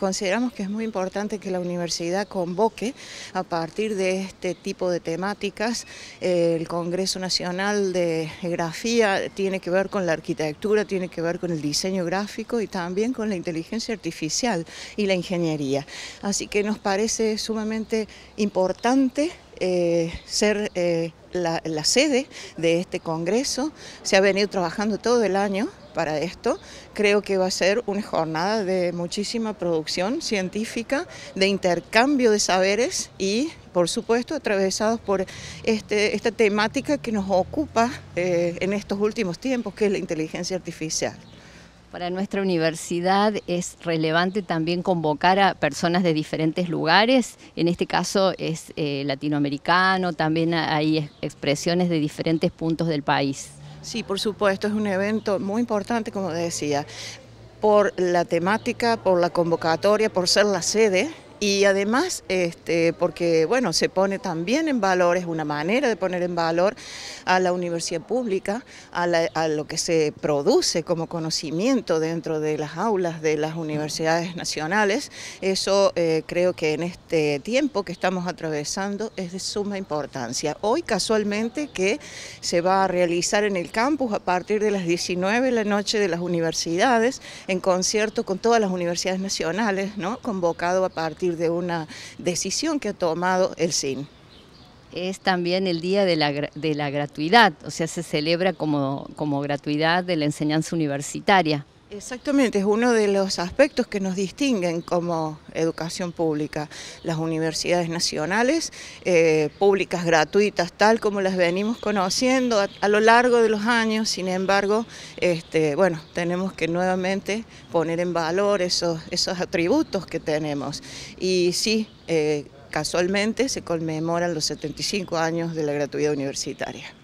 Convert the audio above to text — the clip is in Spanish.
Consideramos que es muy importante que la universidad convoque a partir de este tipo de temáticas. El Congreso Nacional de Grafía tiene que ver con la arquitectura, tiene que ver con el diseño gráfico y también con la inteligencia artificial y la ingeniería. Así que nos parece sumamente importante eh, ser eh, la, sede de este Congreso. Se ha venido trabajando todo el año para esto. Creo que va a ser una jornada de muchísima producción científica, de intercambio de saberes y, por supuesto, atravesados por este, esta temática que nos ocupa eh, en estos últimos tiempos, que es la inteligencia artificial. Para nuestra universidad es relevante también convocar a personas de diferentes lugares, en este caso es eh, latinoamericano, también hay expresiones de diferentes puntos del país. Sí, por supuesto, es un evento muy importante, como decía, por la temática, por la convocatoria, por ser la sede, y además este, porque bueno, se pone también en valor, es una manera de poner en valor a la universidad pública, a, lo que se produce como conocimiento dentro de las aulas de las universidades nacionales. Eso eh, creo que en este tiempo que estamos atravesando es de suma importancia. Hoy casualmente que se va a realizar en el campus a partir de las 19 de la noche de las universidades, en concierto con todas las universidades nacionales, convocado a partir de una decisión que ha tomado el CIN. Es también el Día de la, de la Gratuidad, o sea, se celebra como gratuidad de la enseñanza universitaria. Exactamente, es uno de los aspectos que nos distinguen como educación pública. Las universidades nacionales, eh, públicas gratuitas, tal como las venimos conociendo a, lo largo de los años, sin embargo, este, bueno, tenemos que nuevamente poner en valor esos, atributos que tenemos. Y sí, eh, casualmente se conmemoran los 75 años de la gratuidad universitaria.